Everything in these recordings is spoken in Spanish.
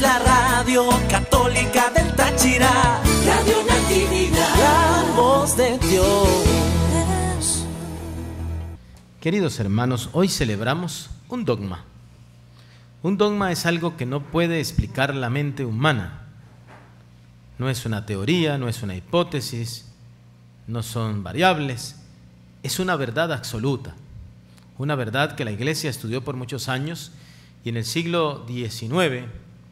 la radio católica del Táchira, Radio Natividad, la voz de Dios. Queridos hermanos, hoy celebramos un dogma. Un dogma es algo que no puede explicar la mente humana. No es una teoría, no es una hipótesis, no son variables, es una verdad absoluta, una verdad que la Iglesia estudió por muchos años y en el siglo XIX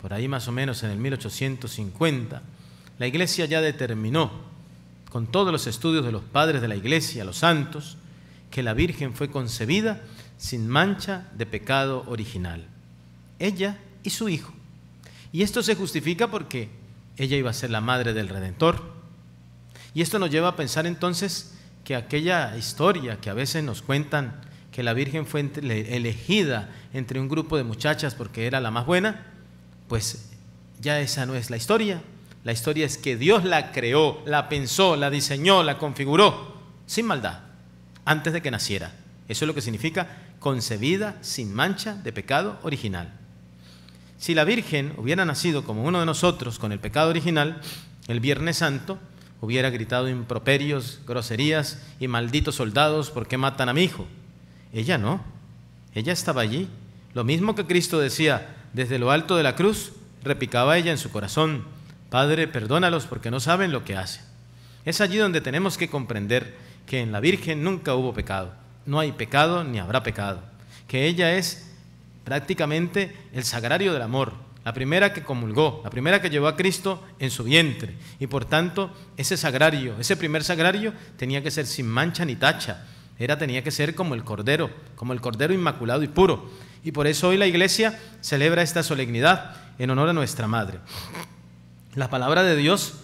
por ahí más o menos en el 1850, la iglesia ya determinó, con todos los estudios de los padres de la iglesia, los santos, que la Virgen fue concebida sin mancha de pecado original, ella y su hijo. Y esto se justifica porque ella iba a ser la madre del Redentor. Y esto nos lleva a pensar entonces que aquella historia que a veces nos cuentan, que la Virgen fue elegida entre un grupo de muchachas porque era la más buena, pues ya esa no es la historia. La historia es que Dios la creó, la pensó, la diseñó, la configuró sin maldad, antes de que naciera. Eso es lo que significa concebida sin mancha de pecado original. Si la Virgen hubiera nacido como uno de nosotros con el pecado original, el Viernes Santo hubiera gritado improperios, groserías y malditos soldados, porque matan a mi hijo? Ella no, ella estaba allí. Lo mismo que Cristo decía, desde lo alto de la cruz repicaba ella en su corazón, Padre, perdónalos porque no saben lo que hacen. Es allí donde tenemos que comprender que en la Virgen nunca hubo pecado, no hay pecado ni habrá pecado, que ella es prácticamente el sagrario del amor, la primera que comulgó, la primera que llevó a Cristo en su vientre. Y por tanto, ese sagrario, ese primer sagrario, tenía que ser sin mancha ni tacha. Era, tenía que ser como el cordero, como el cordero inmaculado y puro. Y por eso hoy la iglesia celebra esta solemnidad en honor a nuestra madre. La palabra de Dios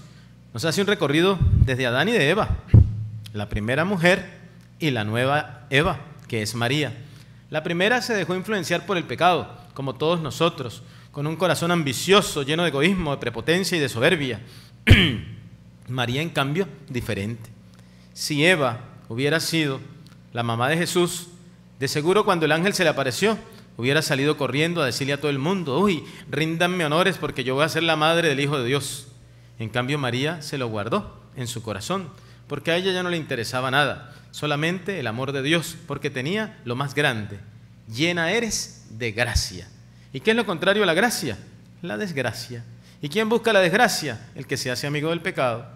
nos hace un recorrido desde Adán y de Eva, la primera mujer y la nueva Eva, que es María. La primera se dejó influenciar por el pecado, como todos nosotros, con un corazón ambicioso, lleno de egoísmo, de prepotencia y de soberbia. María, en cambio, diferente. Si Eva hubiera sido la mamá de Jesús, de seguro cuando el ángel se le apareció, hubiera salido corriendo a decirle a todo el mundo, uy, ríndanme honores porque yo voy a ser la madre del Hijo de Dios. En cambio, María se lo guardó en su corazón, porque a ella ya no le interesaba nada, solamente el amor de Dios, porque tenía lo más grande, llena eres de gracia. ¿Y qué es lo contrario a la gracia? La desgracia. ¿Y quién busca la desgracia? El que se hace amigo del pecado.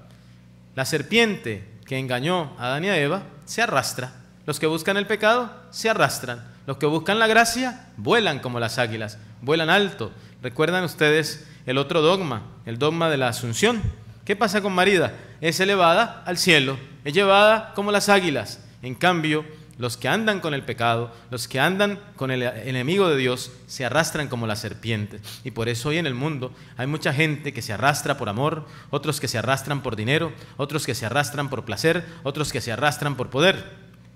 La serpiente que engañó a Adán y a Eva se arrastra. Los que buscan el pecado se arrastran. Los que buscan la gracia vuelan como las águilas, vuelan alto. Recuerdan ustedes el otro dogma, el dogma de la Asunción. ¿Qué pasa con María? Es elevada al cielo, es llevada como las águilas. En cambio, los que andan con el pecado, los que andan con el enemigo de Dios, se arrastran como las serpientes. Y por eso hoy en el mundo hay mucha gente que se arrastra por amor, otros que se arrastran por dinero, otros que se arrastran por placer, otros que se arrastran por poder.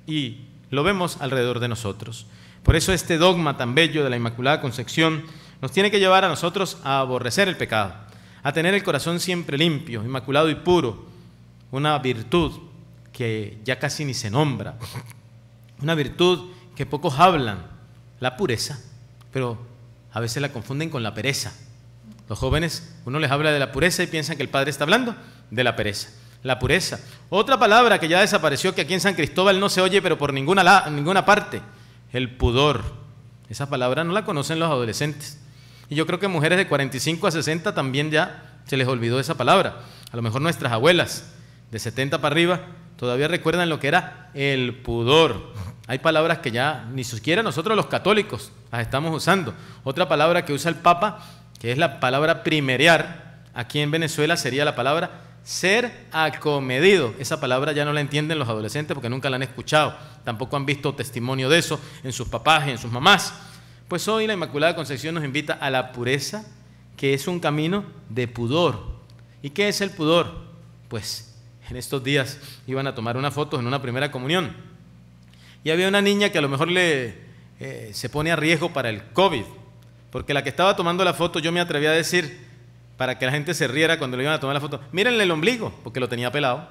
Y lo vemos alrededor de nosotros. Por eso este dogma tan bello de la Inmaculada Concepción nos tiene que llevar a nosotros a aborrecer el pecado, a tener el corazón siempre limpio, inmaculado y puro, una virtud que ya casi ni se nombra, una virtud que pocos hablan, la pureza, pero a veces la confunden con la pereza. Los jóvenes, uno les habla de la pureza y piensan que el Padre está hablando de la pereza la pureza. Otra palabra que ya desapareció, que aquí en San Cristóbal no se oye, pero por ninguna, ninguna parte, el pudor. Esa palabra no la conocen los adolescentes. Y yo creo que mujeres de 45 a 60 también ya se les olvidó esa palabra. A lo mejor nuestras abuelas de 70 para arriba todavía recuerdan lo que era el pudor. Hay palabras que ya ni siquiera nosotros los católicos las estamos usando. Otra palabra que usa el Papa, que es la palabra primerear, aquí en Venezuela sería la palabra ser acomedido. Esa palabra ya no la entienden los adolescentes porque nunca la han escuchado. Tampoco han visto testimonio de eso en sus papás y en sus mamás. Pues hoy la Inmaculada Concepción nos invita a la pureza, que es un camino de pudor. ¿Y qué es el pudor? Pues en estos días iban a tomar una foto en una primera comunión. Y había una niña que a lo mejor le, eh, se pone a riesgo para el COVID. Porque la que estaba tomando la foto, yo me atreví a decir, para que la gente se riera cuando le iban a tomar la foto. Mírenle el ombligo, porque lo tenía pelado,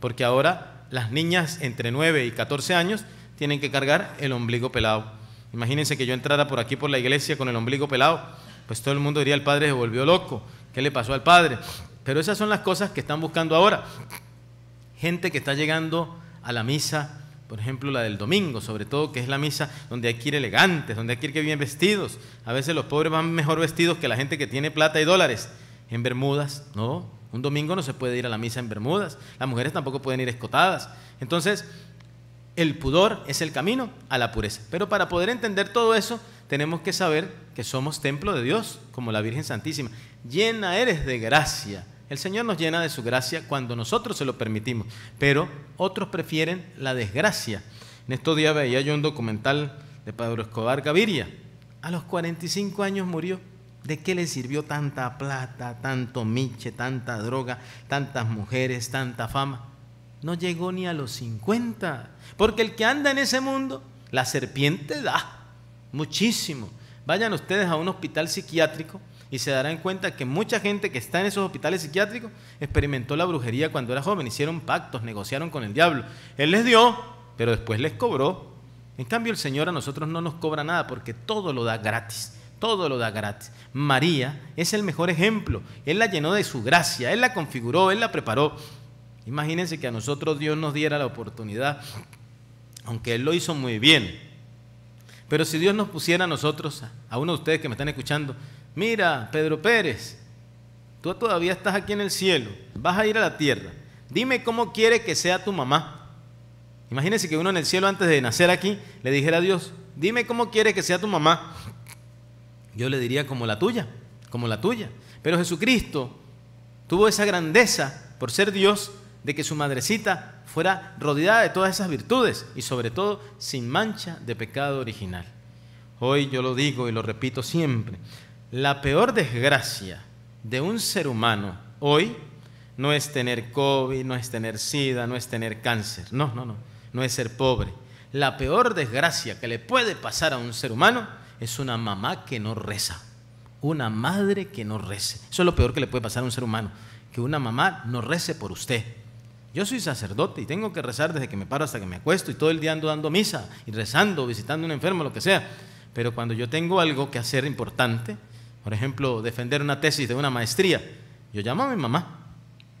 porque ahora las niñas entre 9 y 14 años tienen que cargar el ombligo pelado. Imagínense que yo entrara por aquí por la iglesia con el ombligo pelado, pues todo el mundo diría, el padre se volvió loco, ¿qué le pasó al padre? Pero esas son las cosas que están buscando ahora. Gente que está llegando a la misa por ejemplo, la del domingo, sobre todo, que es la misa donde hay que ir elegantes, donde hay que ir bien vestidos. A veces los pobres van mejor vestidos que la gente que tiene plata y dólares en Bermudas, ¿no? Un domingo no se puede ir a la misa en Bermudas. Las mujeres tampoco pueden ir escotadas. Entonces, el pudor es el camino a la pureza. Pero para poder entender todo eso, tenemos que saber que somos templo de Dios, como la Virgen Santísima. Llena eres de gracia el Señor nos llena de su gracia cuando nosotros se lo permitimos, pero otros prefieren la desgracia. En estos días veía yo un documental de Pedro Escobar Gaviria. A los 45 años murió. ¿De qué le sirvió tanta plata, tanto miche, tanta droga, tantas mujeres, tanta fama? No llegó ni a los 50, porque el que anda en ese mundo, la serpiente da muchísimo. Vayan ustedes a un hospital psiquiátrico y se darán cuenta que mucha gente que está en esos hospitales psiquiátricos experimentó la brujería cuando era joven, hicieron pactos, negociaron con el diablo. Él les dio, pero después les cobró. En cambio, el Señor a nosotros no nos cobra nada porque todo lo da gratis. Todo lo da gratis. María es el mejor ejemplo. Él la llenó de su gracia, Él la configuró, Él la preparó. Imagínense que a nosotros Dios nos diera la oportunidad, aunque Él lo hizo muy bien. Pero si Dios nos pusiera a nosotros, a uno de ustedes que me están escuchando, mira, Pedro Pérez, tú todavía estás aquí en el cielo, vas a ir a la tierra, dime cómo quiere que sea tu mamá. imagínese que uno en el cielo antes de nacer aquí le dijera a Dios, dime cómo quiere que sea tu mamá. Yo le diría como la tuya, como la tuya. Pero Jesucristo tuvo esa grandeza por ser Dios de que su madrecita fuera rodeada de todas esas virtudes y sobre todo sin mancha de pecado original. Hoy yo lo digo y lo repito siempre, la peor desgracia de un ser humano hoy no es tener COVID, no es tener SIDA, no es tener cáncer, no, no, no, no es ser pobre. La peor desgracia que le puede pasar a un ser humano es una mamá que no reza, una madre que no reza. Eso es lo peor que le puede pasar a un ser humano, que una mamá no rece por usted. Yo soy sacerdote y tengo que rezar desde que me paro hasta que me acuesto y todo el día ando dando misa y rezando, visitando a un enfermo, lo que sea. Pero cuando yo tengo algo que hacer importante, por ejemplo, defender una tesis de una maestría. Yo llamo a mi mamá,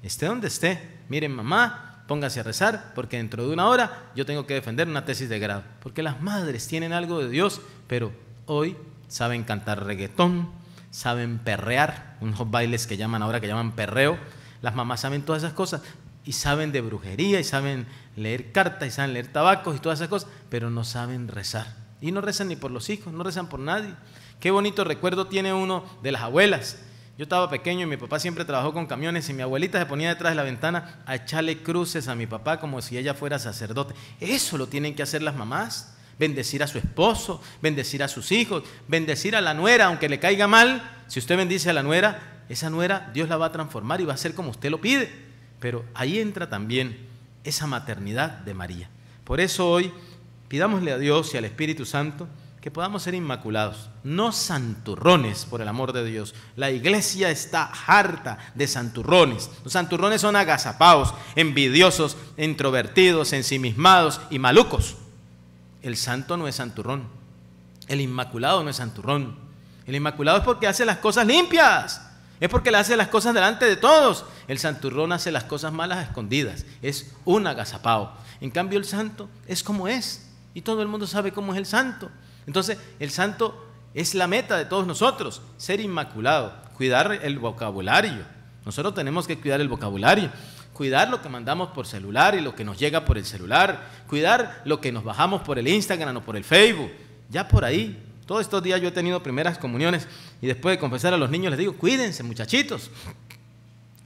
esté donde esté. Miren, mamá, póngase a rezar, porque dentro de una hora yo tengo que defender una tesis de grado. Porque las madres tienen algo de Dios, pero hoy saben cantar reggaetón, saben perrear, unos bailes que llaman ahora que llaman perreo. Las mamás saben todas esas cosas y saben de brujería y saben leer cartas y saben leer tabacos y todas esas cosas, pero no saben rezar. Y no rezan ni por los hijos, no rezan por nadie. Qué bonito recuerdo tiene uno de las abuelas. Yo estaba pequeño y mi papá siempre trabajó con camiones y mi abuelita se ponía detrás de la ventana a echarle cruces a mi papá como si ella fuera sacerdote. Eso lo tienen que hacer las mamás. Bendecir a su esposo, bendecir a sus hijos, bendecir a la nuera, aunque le caiga mal. Si usted bendice a la nuera, esa nuera Dios la va a transformar y va a ser como usted lo pide. Pero ahí entra también esa maternidad de María. Por eso hoy Pidámosle a Dios y al Espíritu Santo que podamos ser inmaculados, no santurrones, por el amor de Dios. La iglesia está harta de santurrones. Los santurrones son agazapados, envidiosos, introvertidos, ensimismados y malucos. El santo no es santurrón. El inmaculado no es santurrón. El inmaculado es porque hace las cosas limpias. Es porque le hace las cosas delante de todos. El santurrón hace las cosas malas escondidas. Es un agazapado. En cambio, el santo es como es y todo el mundo sabe cómo es el santo. Entonces, el santo es la meta de todos nosotros, ser inmaculado, cuidar el vocabulario. Nosotros tenemos que cuidar el vocabulario, cuidar lo que mandamos por celular y lo que nos llega por el celular, cuidar lo que nos bajamos por el Instagram o por el Facebook, ya por ahí. Todos estos días yo he tenido primeras comuniones y después de confesar a los niños les digo, cuídense muchachitos,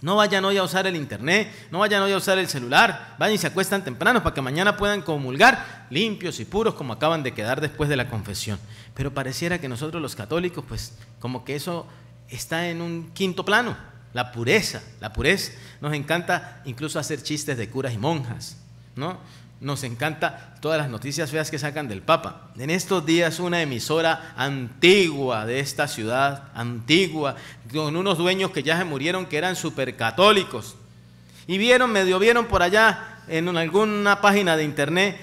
no vayan hoy a usar el internet, no vayan hoy a usar el celular, vayan y se acuestan temprano para que mañana puedan comulgar limpios y puros como acaban de quedar después de la confesión. Pero pareciera que nosotros los católicos, pues como que eso está en un quinto plano, la pureza, la purez, Nos encanta incluso hacer chistes de curas y monjas, ¿no? Nos encanta todas las noticias feas que sacan del Papa. En estos días una emisora antigua de esta ciudad, antigua, con unos dueños que ya se murieron que eran supercatólicos. Y vieron, medio vieron por allá en alguna página de internet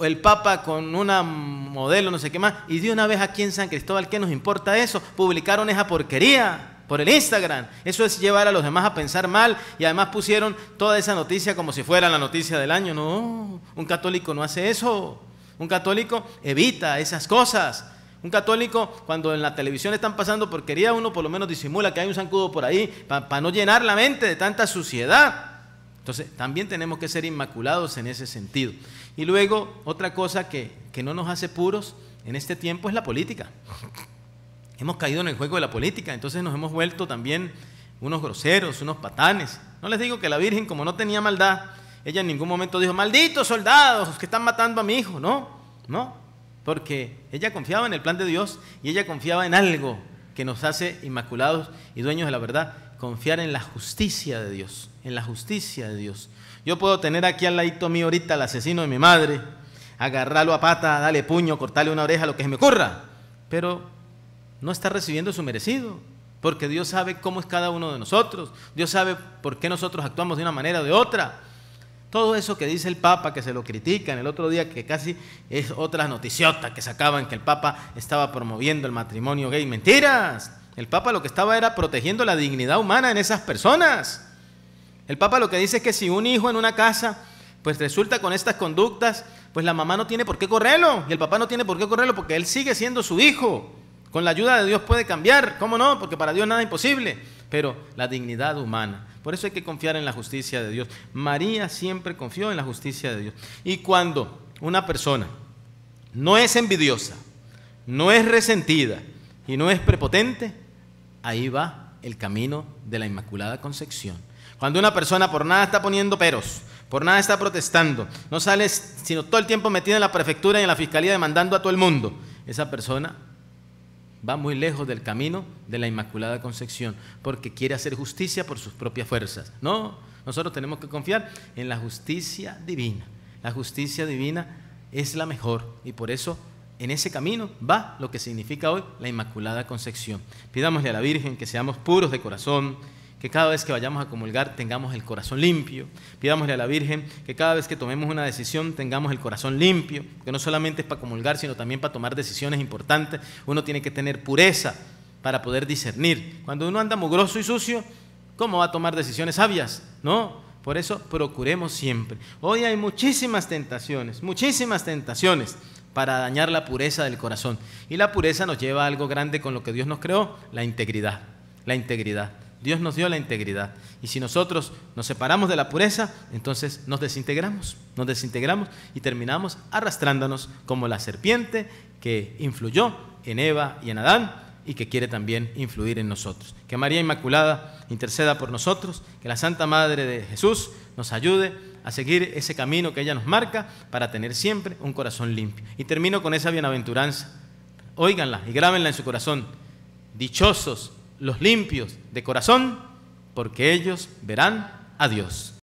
el Papa con una modelo, no sé qué más, y de una vez aquí en San Cristóbal, ¿qué nos importa eso? Publicaron esa porquería por el Instagram. Eso es llevar a los demás a pensar mal y además pusieron toda esa noticia como si fuera la noticia del año. No, un católico no hace eso. Un católico evita esas cosas. Un católico, cuando en la televisión están pasando porquería, uno por lo menos disimula que hay un zancudo por ahí para no llenar la mente de tanta suciedad. Entonces, también tenemos que ser inmaculados en ese sentido. Y luego, otra cosa que, que no nos hace puros en este tiempo es la política hemos caído en el juego de la política, entonces nos hemos vuelto también unos groseros, unos patanes. No les digo que la Virgen, como no tenía maldad, ella en ningún momento dijo, malditos soldados que están matando a mi hijo. No, no, porque ella confiaba en el plan de Dios y ella confiaba en algo que nos hace inmaculados y dueños de la verdad, confiar en la justicia de Dios, en la justicia de Dios. Yo puedo tener aquí al ladito mío ahorita al asesino de mi madre, agarrarlo a pata, darle puño, cortarle una oreja, lo que se me ocurra, pero no está recibiendo su merecido, porque Dios sabe cómo es cada uno de nosotros, Dios sabe por qué nosotros actuamos de una manera o de otra. Todo eso que dice el Papa, que se lo critica en el otro día, que casi es otra noticiota que sacaban que el Papa estaba promoviendo el matrimonio gay. Mentiras. El Papa lo que estaba era protegiendo la dignidad humana en esas personas. El Papa lo que dice es que si un hijo en una casa, pues resulta con estas conductas, pues la mamá no tiene por qué correrlo y el papá no tiene por qué correrlo porque él sigue siendo su hijo. Con la ayuda de Dios puede cambiar, ¿cómo no? Porque para Dios nada es imposible, pero la dignidad humana. Por eso hay que confiar en la justicia de Dios. María siempre confió en la justicia de Dios. Y cuando una persona no es envidiosa, no es resentida y no es prepotente, ahí va el camino de la Inmaculada Concepción. Cuando una persona por nada está poniendo peros, por nada está protestando, no sale sino todo el tiempo metida en la prefectura y en la fiscalía demandando a todo el mundo, esa persona va muy lejos del camino de la Inmaculada Concepción, porque quiere hacer justicia por sus propias fuerzas. No, nosotros tenemos que confiar en la justicia divina. La justicia divina es la mejor y por eso en ese camino va lo que significa hoy la Inmaculada Concepción. Pidámosle a la Virgen que seamos puros de corazón que cada vez que vayamos a comulgar tengamos el corazón limpio. Pidámosle a la Virgen que cada vez que tomemos una decisión tengamos el corazón limpio, que no solamente es para comulgar, sino también para tomar decisiones importantes. Uno tiene que tener pureza para poder discernir. Cuando uno anda mugroso y sucio, ¿cómo va a tomar decisiones sabias? No, por eso procuremos siempre. Hoy hay muchísimas tentaciones, muchísimas tentaciones para dañar la pureza del corazón. Y la pureza nos lleva a algo grande con lo que Dios nos creó, la integridad. La integridad. Dios nos dio la integridad. Y si nosotros nos separamos de la pureza, entonces nos desintegramos, nos desintegramos y terminamos arrastrándonos como la serpiente que influyó en Eva y en Adán y que quiere también influir en nosotros. Que María Inmaculada interceda por nosotros, que la Santa Madre de Jesús nos ayude a seguir ese camino que ella nos marca para tener siempre un corazón limpio. Y termino con esa bienaventuranza. Óiganla y grábenla en su corazón. Dichosos los limpios de corazón, porque ellos verán a Dios.